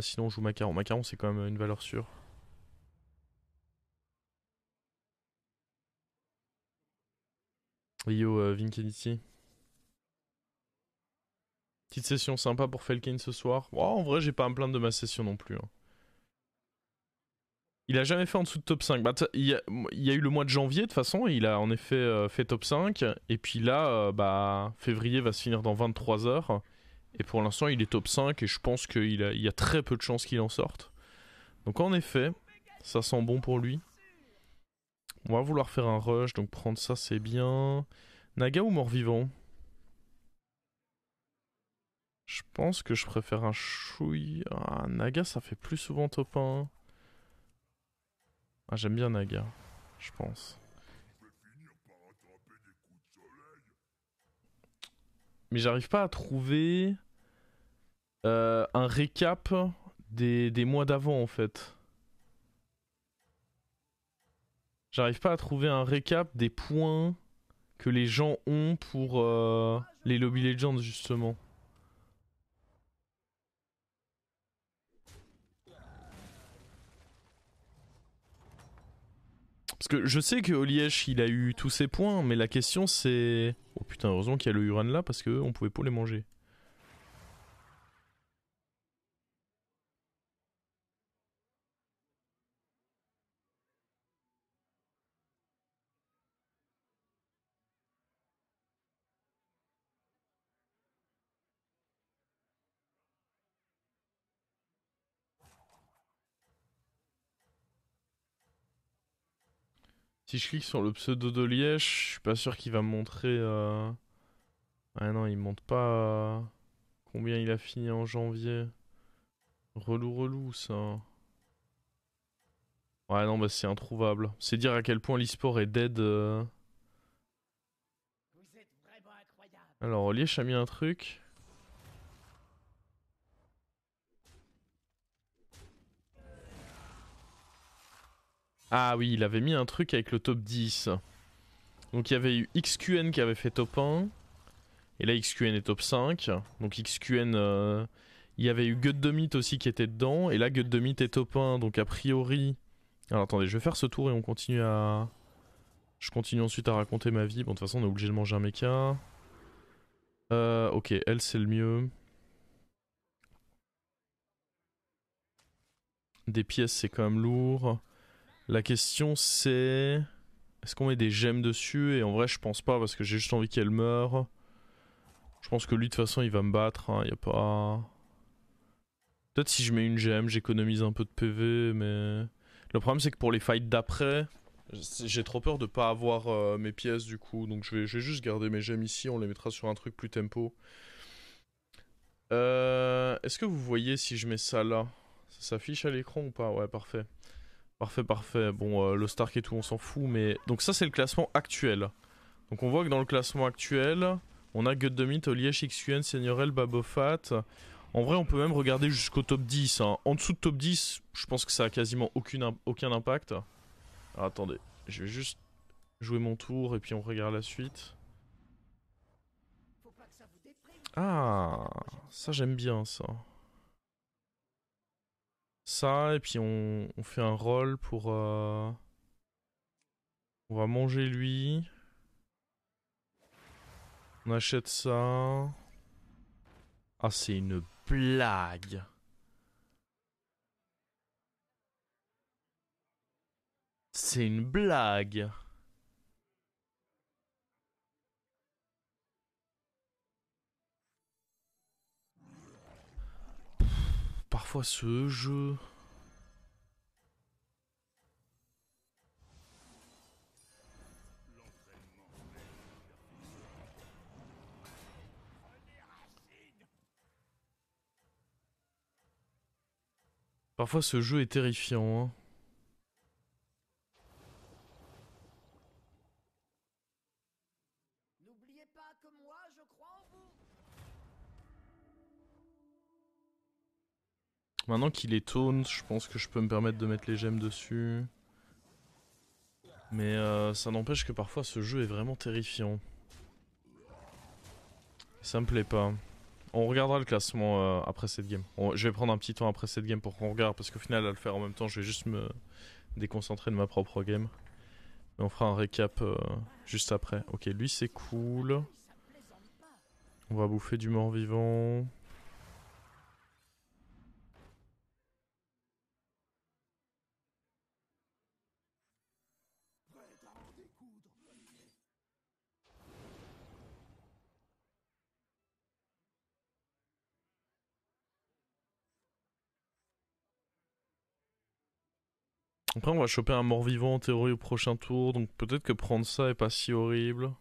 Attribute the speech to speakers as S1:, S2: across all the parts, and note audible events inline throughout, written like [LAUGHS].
S1: sinon on joue Macaron. Macaron c'est quand même une valeur sûre. Yo euh, Petite session sympa pour Felkin ce soir. en vrai, j'ai pas un me de ma session non plus. Hein. Il a jamais fait en dessous de top 5. Bah, il, y a, eu le mois de janvier de toute façon, il a en effet euh, fait top 5. Et puis là, euh, bah, février va se finir dans 23 heures. Et pour l'instant, il est top 5 et je pense qu'il il y a très peu de chances qu'il en sorte. Donc en effet, ça sent bon pour lui. On va vouloir faire un rush, donc prendre ça c'est bien. Naga ou mort-vivant Je pense que je préfère un chouï. Ah, Naga ça fait plus souvent top 1. Ah, j'aime bien Naga, je pense. Mais j'arrive pas à trouver euh, un récap des, mois d'avant en fait. J'arrive pas à trouver un récap des points que les gens ont pour euh, les Lobby Legends justement. Parce que je sais que Oliesh il a eu tous ses points, mais la question c'est... Oh putain, heureusement qu'il y a le Uran là parce qu'on pouvait pas les manger. Si je clique sur le pseudo de Liège, je suis pas sûr qu'il va montrer. Euh, ah non, il montre pas euh, combien il a fini en janvier. Relou, relou ça. Ouais, non, bah c'est introuvable. C'est dire à quel point le est dead. Euh. Alors, Liège a mis un truc. Ah oui, il avait mis un truc avec le top 10. Donc il y avait eu XQN qui avait fait top 1. Et là, XQN est top 5. Donc XQN... Euh, il y avait eu Gut de Mythe aussi qui était dedans. Et là, Gut de Mythe est top 1. Donc a priori... Alors attendez, je vais faire ce tour et on continue à... Je continue ensuite à raconter ma vie. Bon, de toute façon, on est obligé de manger un mecha. Euh, ok, elle, c'est le mieux. Des pièces, c'est quand même lourd. La question c'est. Est-ce qu'on met des gemmes dessus Et en vrai, je pense pas parce que j'ai juste envie qu'elle meure. Je pense que lui, de toute façon, il va me battre. Il hein, y a pas. Peut-être si je mets une gemme, j'économise un peu de PV, mais. Le problème, c'est que pour les fights d'après, j'ai trop peur de pas avoir euh, mes pièces du coup. Donc je vais, je vais juste garder mes gemmes ici, on les mettra sur un truc plus tempo. Euh, est-ce que vous voyez si je mets ça là Ça s'affiche à l'écran ou pas Ouais, parfait. Parfait, parfait. Bon, euh, le Stark et tout, on s'en fout, mais... Donc ça, c'est le classement actuel. Donc on voit que dans le classement actuel, on a Goddemit, Olièche, XQN, Seigneurel, Babofat. En vrai, on peut même regarder jusqu'au top 10. Hein. En dessous de top 10, je pense que ça a quasiment aucune aucun impact. Alors, attendez, je vais juste jouer mon tour et puis on regarde la suite. Ah, ça j'aime bien ça ça, et puis on, fait un roll pour... Euh, on va manger lui. On achète ça. Ah, c'est une blague. C'est une blague. parfois ce jeu. Parfois ce jeu est terrifiant. Hein. Maintenant qu'il est taunt, je pense que je peux me permettre de mettre les gemmes dessus. Mais euh, ça n'empêche que parfois ce jeu est vraiment terrifiant. Ça me plaît pas. On regardera le classement euh, après cette game. je vais prendre un petit temps après cette game pour qu'on regarde, parce qu'au final, à le faire en même temps, je vais juste me déconcentrer de ma propre game. Mais on fera un récap euh, juste après. Ok, lui c'est cool. On va bouffer du mort-vivant. Après, on va choper un mort-vivant en théorie au prochain tour, donc peut-être que prendre ça est pas si horrible.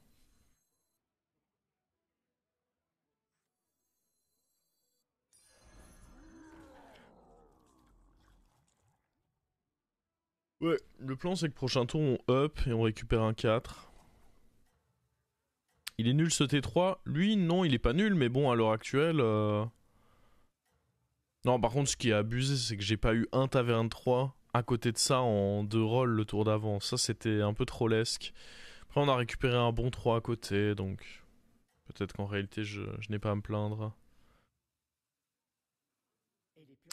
S1: Ouais, le plan c'est que prochain tour on up et on récupère un 4. Il est nul ce T3 Lui, non, il est pas nul, mais bon, à l'heure actuelle. Euh, non, par contre, ce qui est abusé, c'est que j'ai pas eu un taverne 3 à côté de ça en deux rôles le tour d'avant. Ça, c'était un peu trop lesque. Après, on a récupéré un bon 3 à côté, donc peut-être qu'en réalité, je, n'ai pas à me plaindre.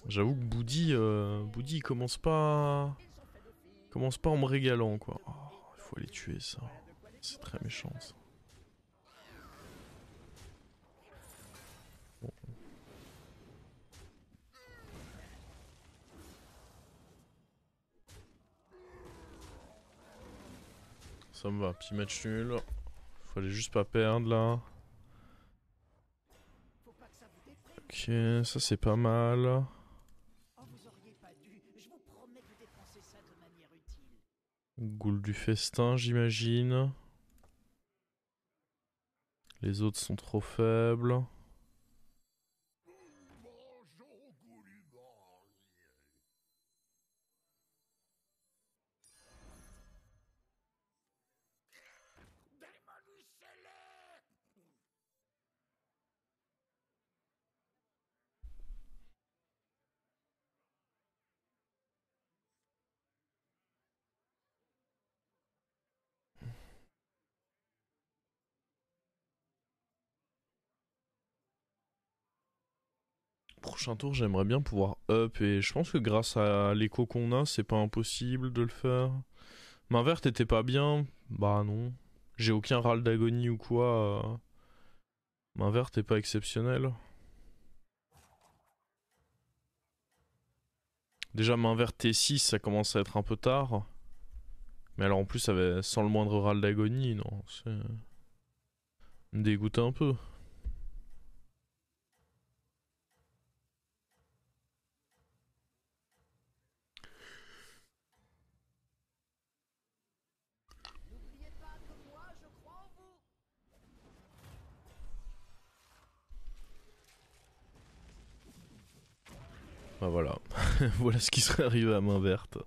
S1: J'avoue que Boudi, euh, commence pas, commence pas en me régalant, quoi. Oh, il faut aller tuer ça. C'est très méchant, ça. Ça me va, petit match nul. Fallait juste pas perdre là. Ok, ça c'est pas mal. Goule du festin, j'imagine. Les autres sont trop faibles. prochain tour, j'aimerais bien pouvoir up et je pense que grâce à l'écho qu'on a, c'est pas impossible de le faire. Main verte était pas bien, bah non. J'ai aucun râle d'agonie ou quoi. Euh. Main verte est pas exceptionnelle. Déjà main verte T6, ça commence à être un peu tard. Mais alors en plus, ça avait... sans le moindre râle d'agonie, non, c'est... Me un peu. [LAUGHS] voilà ce qui serait arrivé à main verte.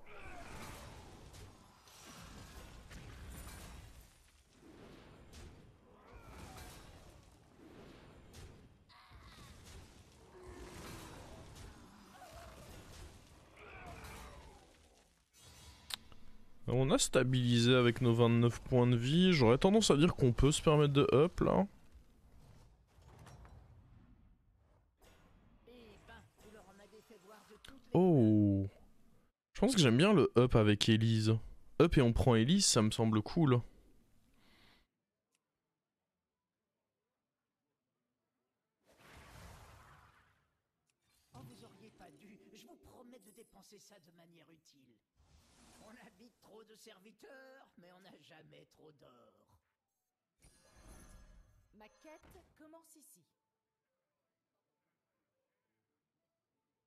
S1: On a stabilisé avec nos 29 points de vie. J'aurais tendance à dire qu'on peut se permettre de up là. Je pense que j'aime bien le up avec Elise. Up et on prend Elise, ça me semble cool. Oh, vous auriez pas dû. Je vous promets de dépenser ça de manière utile. On a vite trop de serviteurs, mais on n'a jamais trop d'or. Ma quête commence ici.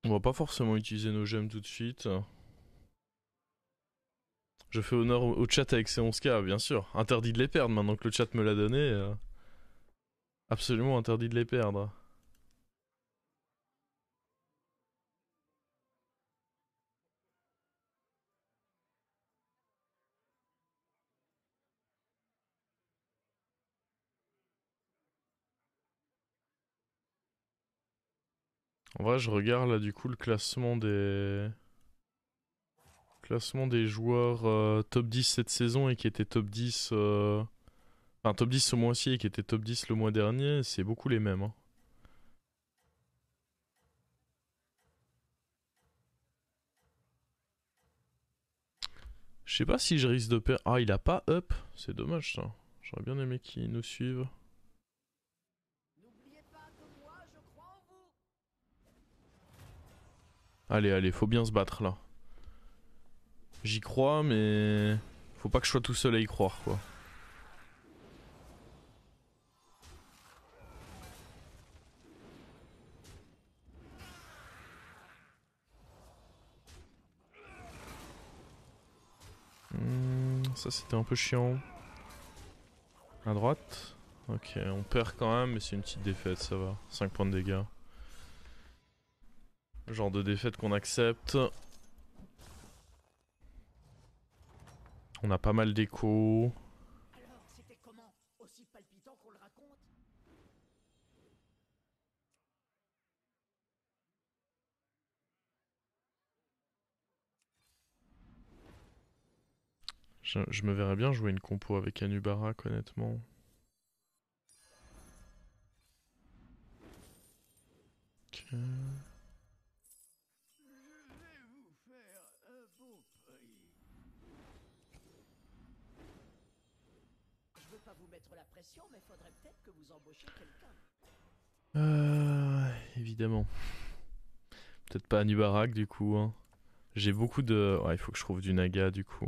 S1: On va pas forcément utiliser nos gemmes tout de suite. Je fais honneur au chat avec ces 11K, bien sûr. Interdit de les perdre maintenant que le chat me l'a donné. Euh. Absolument interdit de les perdre. En vrai, je regarde là du coup le classement des... Classement des joueurs euh, top 10 cette saison et qui étaient top 10. Euh, enfin, top 10 ce mois-ci et qui étaient top 10 le mois dernier, c'est beaucoup les mêmes. Hein. Je sais pas si je risque de perdre. Ah, il a pas up C'est dommage ça. J'aurais bien aimé qu'il nous suive. Allez, allez, faut bien se battre là. J'y crois, mais faut pas que je sois tout seul à y croire, quoi. Hmm, ça c'était un peu chiant. À droite Ok, on perd quand même, mais c'est une petite défaite, ça va. 5 points de dégâts. Genre de défaite qu'on accepte. On a pas mal d'échos. Je, me verrais bien jouer une compo avec Anub'Ara, honnêtement. Euh, évidemment. Peut-être pas Anubarak du coup. Hein. J'ai beaucoup de... il faut que je trouve du Naga du coup.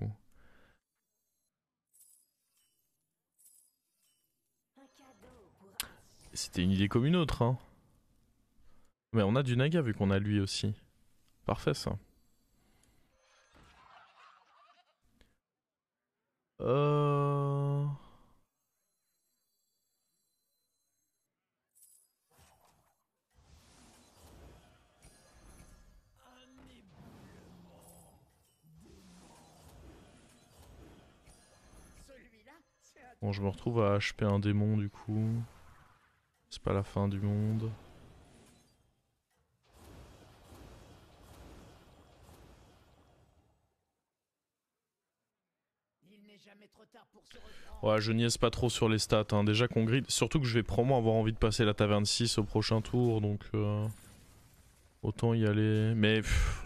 S1: C'était une idée comme une autre. Hein. Mais on a du Naga vu qu'on a lui aussi. Parfait ça. Euh... Bon, je me retrouve à HP un démon du coup. C'est pas la fin du monde. Ouais, je niaise pas trop sur les stats. Hein. Déjà qu'on grille. Surtout que je vais probablement avoir envie de passer la taverne 6 au prochain tour, donc. Euh... Autant y aller. Mais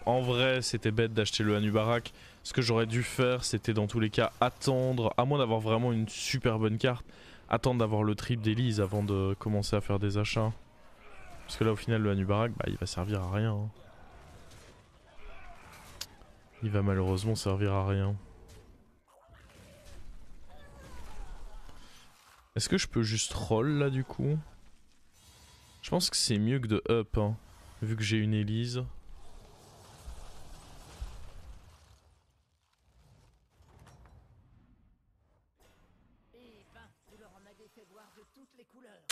S1: en vrai, c'était bête d'acheter le Hanubarak. Ce que j'aurais dû faire, c'était dans tous les cas attendre, à moins d'avoir vraiment une super bonne carte, attendre d'avoir le trip d'Elise avant de commencer à faire des achats. Parce que là, au final, le Anubarak, bah, il va servir à rien. Hein. Il va malheureusement servir à rien. Est-ce que je peux juste roll là du coup Je pense que c'est mieux que de up. Hein. Vu que j'ai une Élise.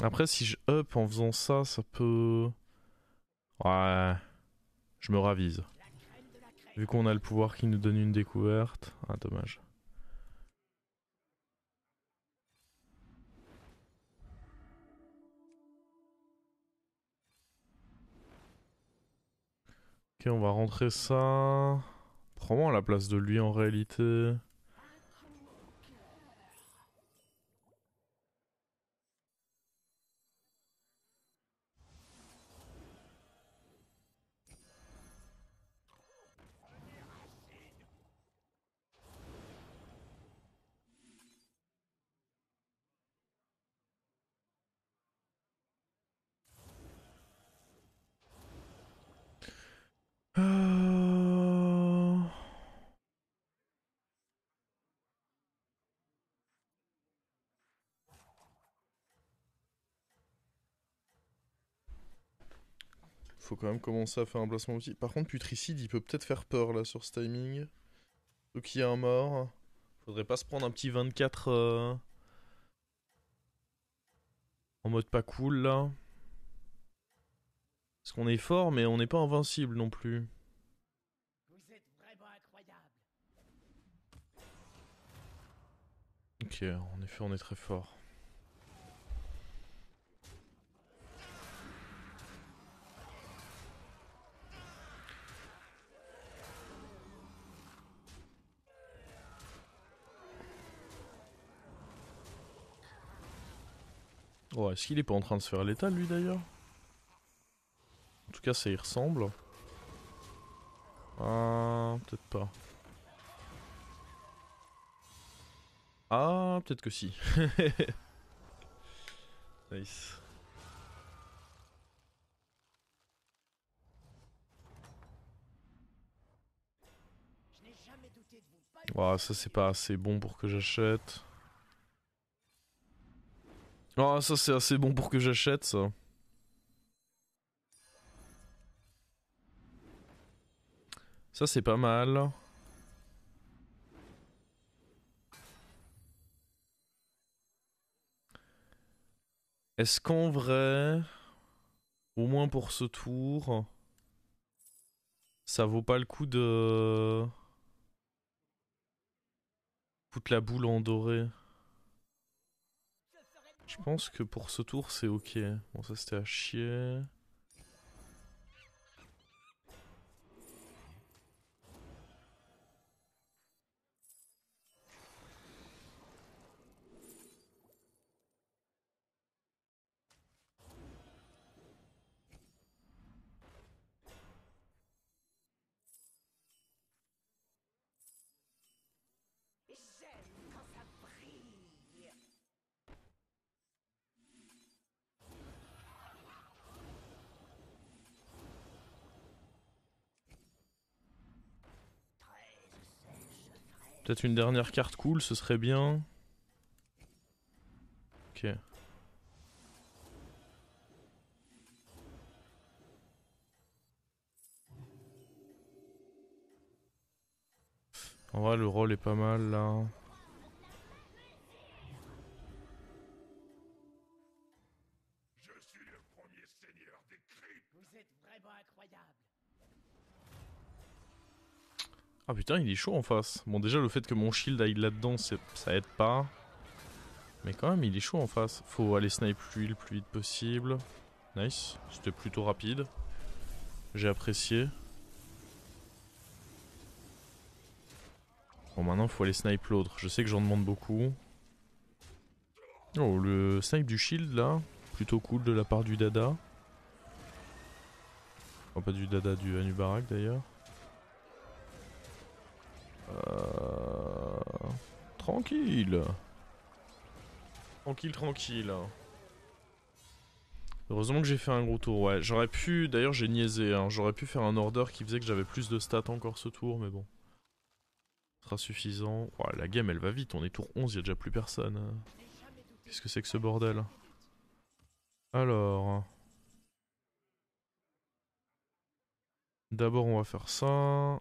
S1: Après, si je up en faisant ça, ça peut... Ouais. Je me ravise. Vu qu'on a le pouvoir qui nous donne une découverte. Ah, dommage. Ok, on va rentrer ça. Prends-moi la place de lui en réalité. quand même commencer à faire un placement aussi. Par contre, Putricide, il peut peut-être faire peur là sur ce timing. Donc il y a un mort. Faudrait pas se prendre un petit 24 euh, en mode pas cool là. Parce qu'on est fort, mais on n'est pas invincible non plus. Ok, en effet, on est très fort. est-ce qu'il est pas en train de se faire l'état lui d'ailleurs En tout cas, ça y ressemble. Ah, peut-être pas. Ah, peut-être que si. [LAUGHS] nice. ça c'est pas assez bon pour que j'achète. Ah, ça c'est assez bon pour que j'achète ça. Ça c'est pas mal. Est-ce qu'en vrai, au moins pour ce tour, ça vaut pas le coup de foutre la boule en doré je pense que pour ce tour, c'est ok. Bon, ça c'était à chier. une dernière carte cool, ce serait bien. Ok. En vrai, le rôle est pas mal là. Ah putain, il est chaud en face. Bon, déjà, le fait que mon shield aille là-dedans, ça aide pas. Mais quand même, il est chaud en face. Faut aller snipe lui le plus vite possible. Nice. C'était plutôt rapide. J'ai apprécié. Bon, maintenant, faut aller snipe l'autre. Je sais que j'en demande beaucoup. Oh, le snipe du shield, là. Plutôt cool de la part du dada. Oh pas du dada, du Anubarak, d'ailleurs. Tranquille. Tranquille, tranquille. Heureusement que j'ai fait un gros tour, ouais. J'aurais pu, d'ailleurs j'ai niaisé, hein. j'aurais pu faire un order qui faisait que j'avais plus de stats encore ce tour, mais bon. Ce sera suffisant. Oh, la game elle va vite, on est tour 11, il a déjà plus personne. Hein. Qu'est-ce que c'est que ce bordel Alors... D'abord on va faire ça.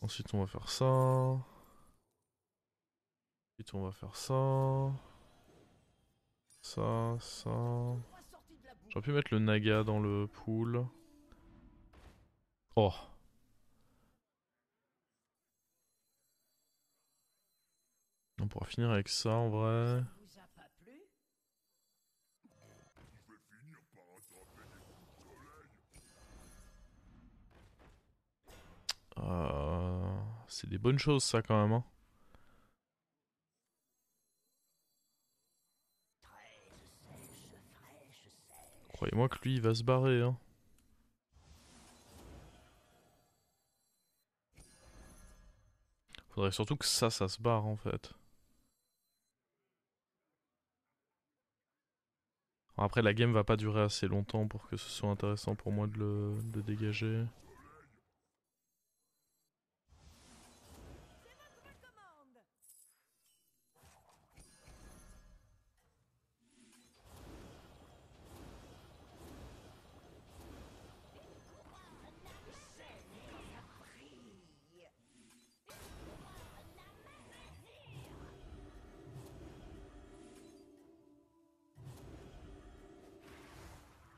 S1: Ensuite on va faire ça on va faire ça. Ça, ça. J'aurais pu mettre le Naga dans le pool. Oh. On pourra finir avec ça en vrai. Ah, c'est des bonnes choses ça quand même. Hein. Croyez-moi que lui, il va se barrer, hein. Faudrait surtout que ça, ça se barre, en fait. Après, la game va pas durer assez longtemps pour que ce soit intéressant pour moi de le dégager.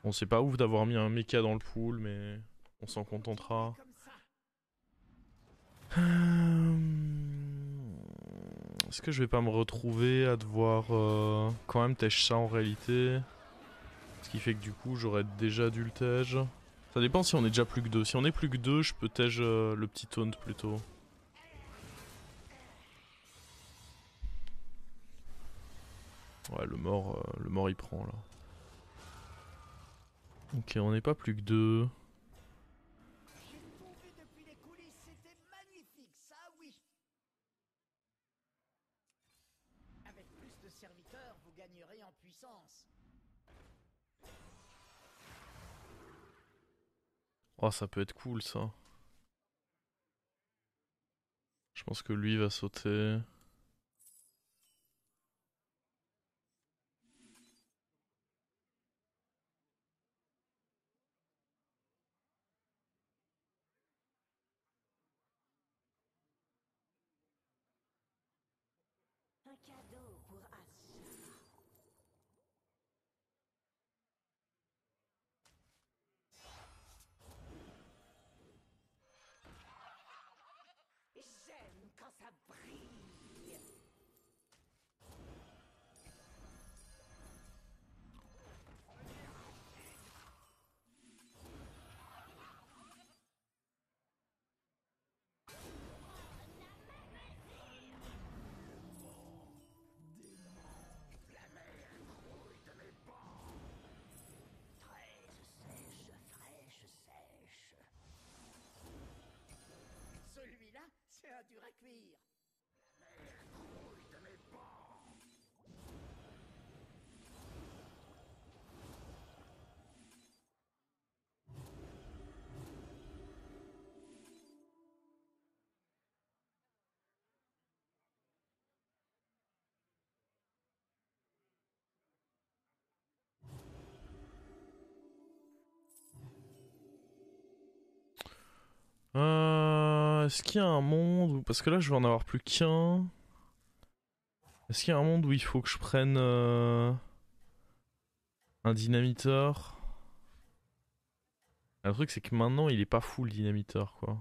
S1: Bon, c'est pas ouf d'avoir mis un mecha dans le pool, mais on s'en contentera. Euh, est-ce que je vais pas me retrouver à devoir euh, quand même tèche ça en réalité Ce qui fait que du coup j'aurais déjà dû le tèche. Ça dépend si on est déjà plus que deux. Si on est plus que deux, je peux tèche euh, le petit taunt plutôt. Ouais, le mort, le mort il prend là. Ok on n'est pas plus que deux J'ai tombé depuis les coulisses c'était magnifique ça oui Avec plus de serviteurs vous gagnerez en puissance Oh ça peut être cool ça Je pense que lui va sauter Euh, Est-ce qu'il y a un monde où... Parce que là, je vais en avoir plus qu'un. Est-ce qu'il y a un monde où il faut que je prenne euh, un dynamiteur Le truc, c'est que maintenant, il est pas fou dynamiteur, quoi.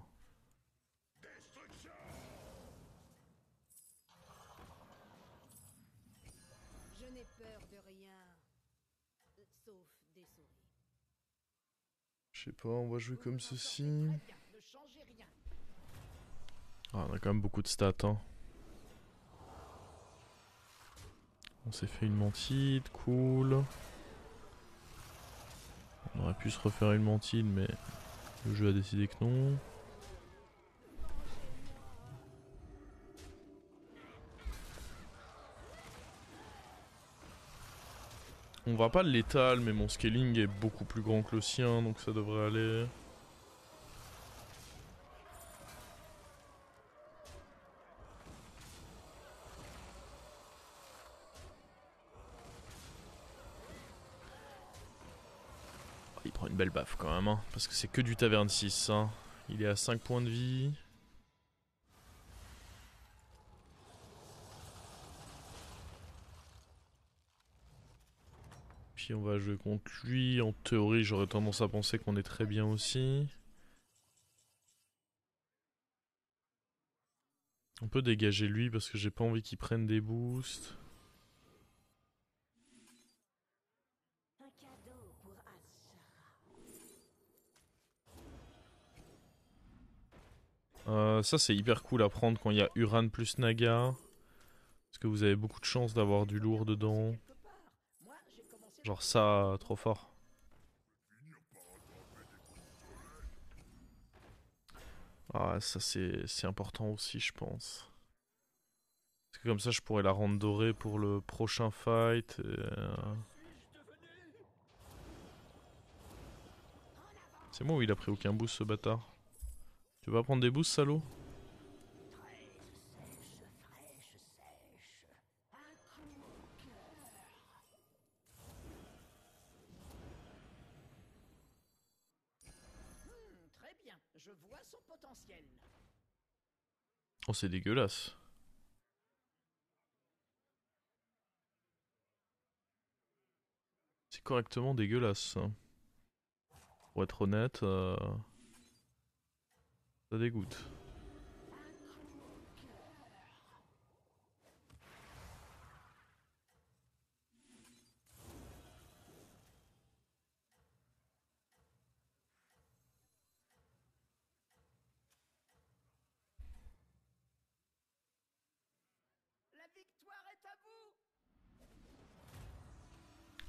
S1: Je sais pas, on va jouer comme ceci. Ah, on a quand même beaucoup de stats. Hein. On s'est fait une mentide, cool. On aurait pu se refaire une mentide, mais le jeu a décidé que non. On va pas l'étal, mais mon scaling est beaucoup plus grand que le sien, donc ça devrait aller. Baf quand même, hein, parce que c'est que du taverne 6. Hein. Il est à 5 points de vie. Puis on va jouer contre lui. En théorie, j'aurais tendance à penser qu'on est très bien aussi. On peut dégager lui parce que j'ai pas envie qu'il prenne des boosts. Euh, ça, c'est hyper cool à prendre quand il y a Uran plus Naga. Parce que vous avez beaucoup de chance d'avoir du lourd dedans. Genre ça, trop fort. Ah, ça c'est important aussi, je pense. Parce que comme ça, je pourrais la rendre dorée pour le prochain fight. Euh. C'est moi où il a pris aucun boost ce bâtard tu vas prendre des boosts, salaud hmm, Oh, c'est dégueulasse. C'est correctement dégueulasse. Hein. Pour être honnête... Euh ça dégoûte.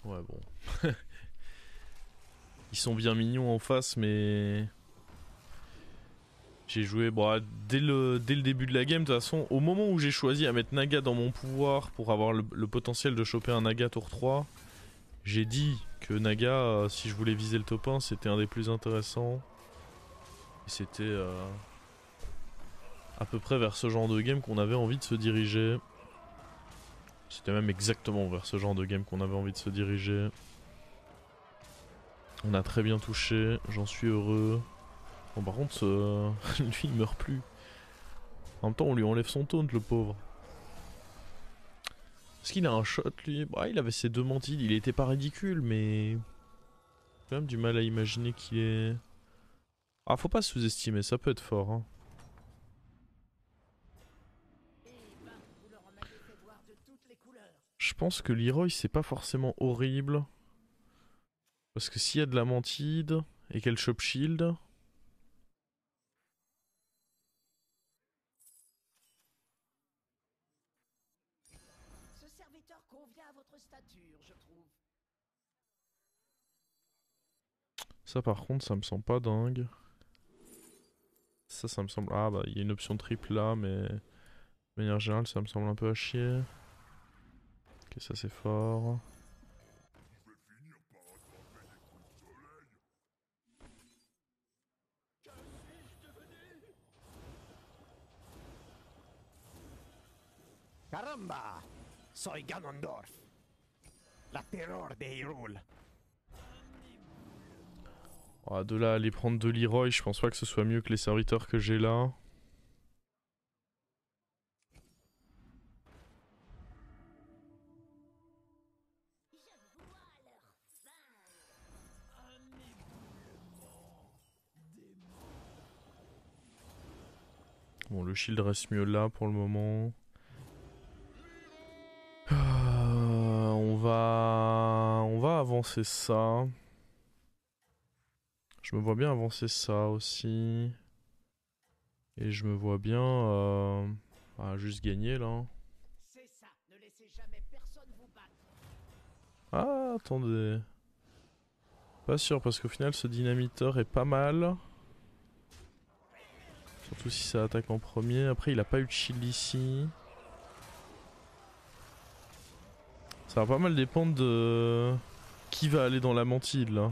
S1: Ouais, bon. [LAUGHS] Ils sont bien mignons en face, mais. J'ai joué bon, dès, le, début de la game. De toute façon, au moment où j'ai choisi à mettre Naga dans mon pouvoir pour avoir le, potentiel de choper un Naga tour 3, j'ai dit que Naga, euh, si je voulais viser le top 1, c'était un des plus intéressants. Et c'était euh, à peu près vers ce genre de game qu'on avait envie de se diriger. C'était même exactement vers ce genre de game qu'on avait envie de se diriger. On a très bien touché, j'en suis heureux. Bon, par contre, [LAUGHS] lui il meurt plus. En même temps, on lui enlève son taunt, le pauvre. Est-ce qu'il a un shot lui bah, il avait ses deux mentides. il était pas ridicule, mais. J'ai quand même du mal à imaginer qu'il est. Ah, faut pas sous-estimer, ça peut être fort. Hein. Je pense que Leroy, c'est pas forcément horrible. Parce que s'il y a de la mentide et qu'elle chop shield, par contre, ça me semble pas dingue. Ça, ça me semble... Ah bah, il y a une option triple là, mais... De manière générale, ça me semble un peu à chier. Ok, ça c'est fort. Caramba! Soy Ganondorf, la terreur des Hyrule. Oh, de là à aller prendre de Leroy, je pense pas que ce soit mieux que les serviteurs que j'ai là. Bon, le shield reste mieux là pour le moment. Ah, on va... On va avancer ça. Je me vois bien avancer ça aussi. Et je me vois bien ah, juste gagner là. Hein. Ah, attendez. Pas sûr parce qu'au final ce dynamiteur est pas mal. Surtout si ça attaque en premier. Après il a pas eu de shield ici. Ça va pas mal dépendre de qui va aller dans la mantille là.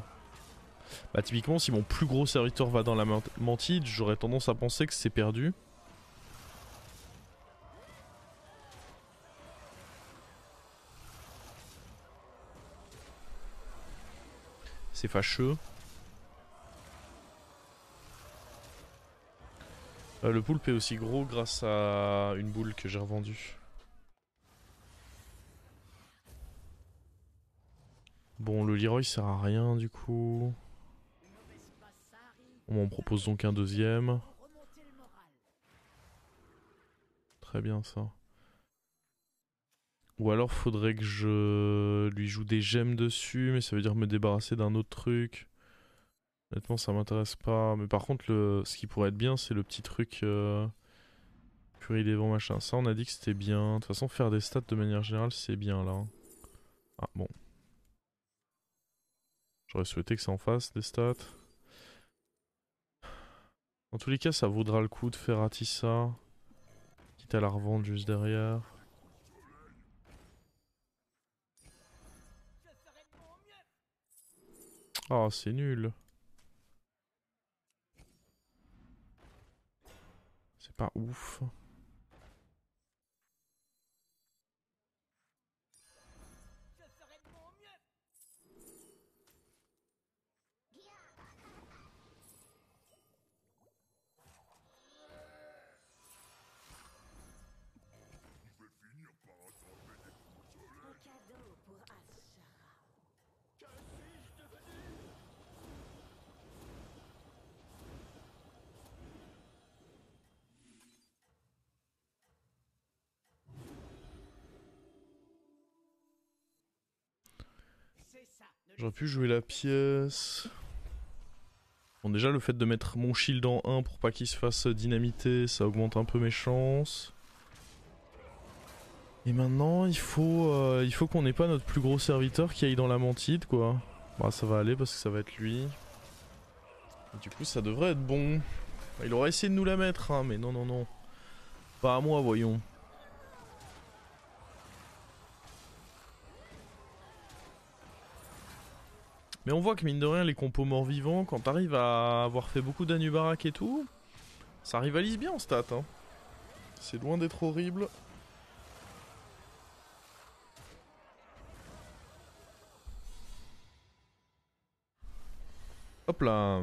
S1: Bah typiquement si mon plus gros serviteur va dans la mentide j'aurais tendance à penser que c'est perdu. C'est fâcheux. Euh, le poulpe est aussi gros grâce à une boule que j'ai revendue. Bon, le Leroy sert à rien du coup. On m'en propose donc un deuxième. Très bien ça. Ou alors faudrait que je lui joue des gemmes dessus, mais ça veut dire me débarrasser d'un autre truc. Honnêtement, ça m'intéresse pas. Mais par contre, le... ce qui pourrait être bien, c'est le petit truc euh, purée des vents machin. Ça, on a dit que c'était bien. De toute façon, faire des stats de manière générale, c'est bien là. Hein. Ah bon. J'aurais souhaité que ça en fasse des stats. En tous les cas, ça vaudra le coup de faire Atissa. Quitte à la revendre juste derrière. oh, c'est nul. C'est pas ouf. J'aurais pu jouer la pièce. Bon, déjà, le fait de mettre mon shield en 1 pour pas qu'il se fasse dynamiter, ça augmente un peu mes chances. Et maintenant, il faut, euh, il faut qu'on ait pas notre plus gros serviteur qui aille dans la mantide, quoi. Bah, ça va aller parce que ça va être lui. du coup, ça devrait être bon. Bah, il aura essayé de nous la mettre, hein, mais non, non, non. Pas à moi, voyons. Mais on voit que mine de rien, les compos morts-vivants, quand t'arrives à avoir fait beaucoup d'Anubarak et tout, ça rivalise bien en stat. Hein. C'est loin d'être horrible. Hop là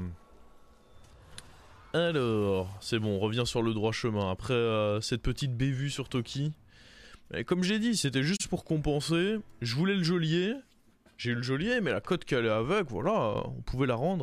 S1: Alors, c'est bon, on revient sur le droit chemin. Après euh, cette petite bévue sur Toki. Et comme j'ai dit, c'était juste pour compenser. Je voulais le geôlier. J'ai eu le geôlier, mais la cote qu'elle est avec, voilà, on pouvait la rendre.